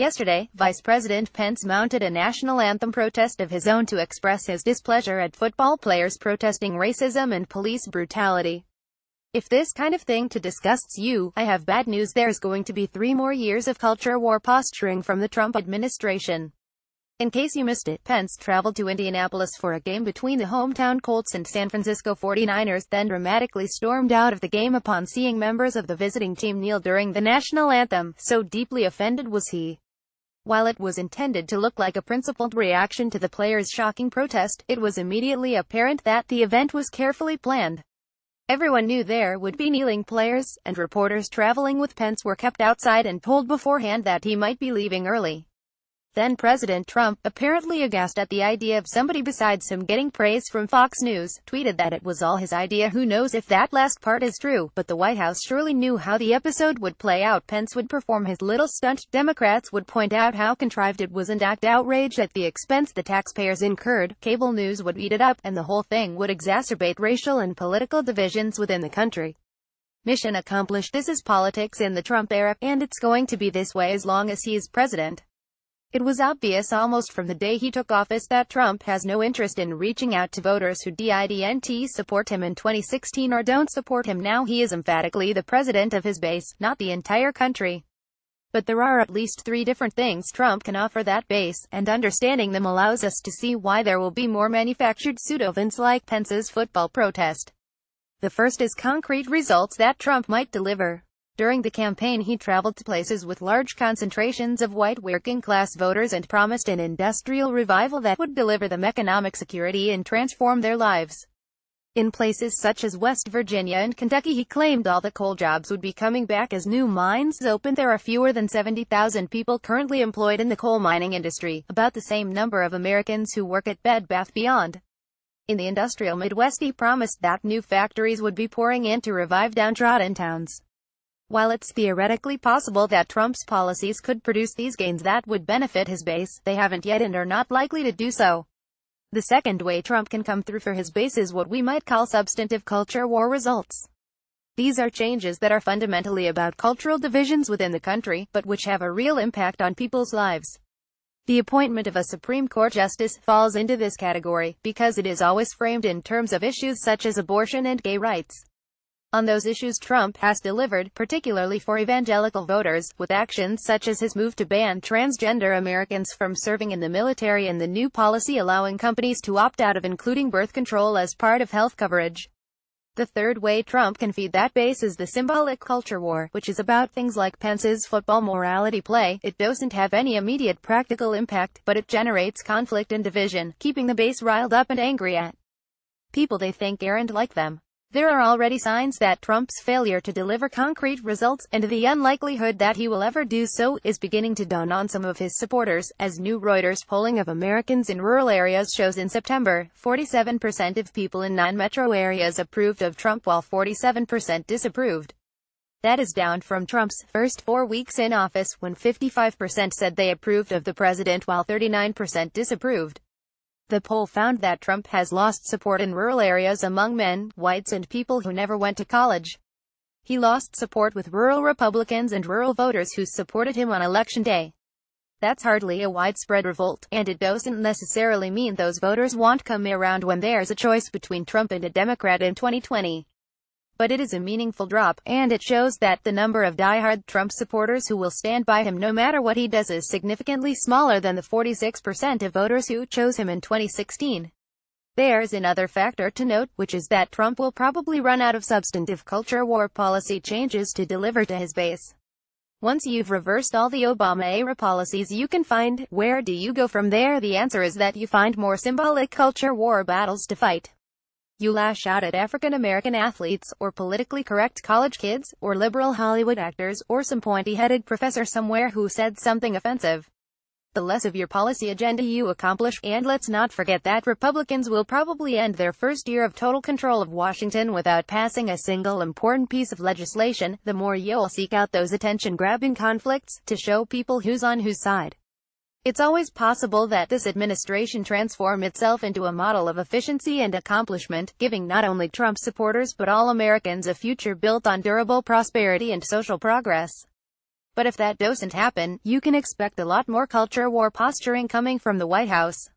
Yesterday, Vice President Pence mounted a national anthem protest of his own to express his displeasure at football players protesting racism and police brutality. If this kind of thing to disgusts you, I have bad news there's going to be three more years of culture war posturing from the Trump administration. In case you missed it, Pence traveled to Indianapolis for a game between the hometown Colts and San Francisco 49ers, then dramatically stormed out of the game upon seeing members of the visiting team kneel during the national anthem, so deeply offended was he. While it was intended to look like a principled reaction to the players' shocking protest, it was immediately apparent that the event was carefully planned. Everyone knew there would be kneeling players, and reporters traveling with Pence were kept outside and told beforehand that he might be leaving early. Then President Trump, apparently aghast at the idea of somebody besides him getting praise from Fox News, tweeted that it was all his idea who knows if that last part is true, but the White House surely knew how the episode would play out. Pence would perform his little stunt, Democrats would point out how contrived it was and act outraged at the expense the taxpayers incurred, cable news would eat it up, and the whole thing would exacerbate racial and political divisions within the country. Mission accomplished. This is politics in the Trump era, and it's going to be this way as long as he is president. It was obvious almost from the day he took office that Trump has no interest in reaching out to voters who didn't support him in 2016 or don't support him now he is emphatically the president of his base, not the entire country. But there are at least three different things Trump can offer that base, and understanding them allows us to see why there will be more manufactured pseudo-events like Pence's football protest. The first is concrete results that Trump might deliver. During the campaign he traveled to places with large concentrations of white working-class voters and promised an industrial revival that would deliver them economic security and transform their lives. In places such as West Virginia and Kentucky he claimed all the coal jobs would be coming back as new mines opened. There are fewer than 70,000 people currently employed in the coal mining industry, about the same number of Americans who work at Bed Bath Beyond. In the industrial Midwest he promised that new factories would be pouring in to revive downtrodden towns. While it's theoretically possible that Trump's policies could produce these gains that would benefit his base, they haven't yet and are not likely to do so. The second way Trump can come through for his base is what we might call substantive culture war results. These are changes that are fundamentally about cultural divisions within the country, but which have a real impact on people's lives. The appointment of a Supreme Court justice falls into this category, because it is always framed in terms of issues such as abortion and gay rights. On those issues Trump has delivered, particularly for evangelical voters, with actions such as his move to ban transgender Americans from serving in the military and the new policy allowing companies to opt out of including birth control as part of health coverage. The third way Trump can feed that base is the symbolic culture war, which is about things like Pence's football morality play. It doesn't have any immediate practical impact, but it generates conflict and division, keeping the base riled up and angry at people they think aren't like them. There are already signs that Trump's failure to deliver concrete results, and the unlikelihood that he will ever do so, is beginning to dawn on some of his supporters, as new Reuters polling of Americans in rural areas shows in September, 47% of people in non-metro areas approved of Trump while 47% disapproved. That is down from Trump's first four weeks in office when 55% said they approved of the president while 39% disapproved. The poll found that Trump has lost support in rural areas among men, whites and people who never went to college. He lost support with rural Republicans and rural voters who supported him on election day. That's hardly a widespread revolt, and it doesn't necessarily mean those voters won't come around when there's a choice between Trump and a Democrat in 2020 but it is a meaningful drop, and it shows that the number of diehard Trump supporters who will stand by him no matter what he does is significantly smaller than the 46% of voters who chose him in 2016. There's another factor to note, which is that Trump will probably run out of substantive culture war policy changes to deliver to his base. Once you've reversed all the Obama-era policies you can find, where do you go from there? The answer is that you find more symbolic culture war battles to fight. You lash out at African American athletes, or politically correct college kids, or liberal Hollywood actors, or some pointy-headed professor somewhere who said something offensive. The less of your policy agenda you accomplish, and let's not forget that Republicans will probably end their first year of total control of Washington without passing a single important piece of legislation, the more you'll seek out those attention-grabbing conflicts, to show people who's on whose side. It's always possible that this administration transform itself into a model of efficiency and accomplishment, giving not only Trump supporters but all Americans a future built on durable prosperity and social progress. But if that doesn't happen, you can expect a lot more culture war posturing coming from the White House.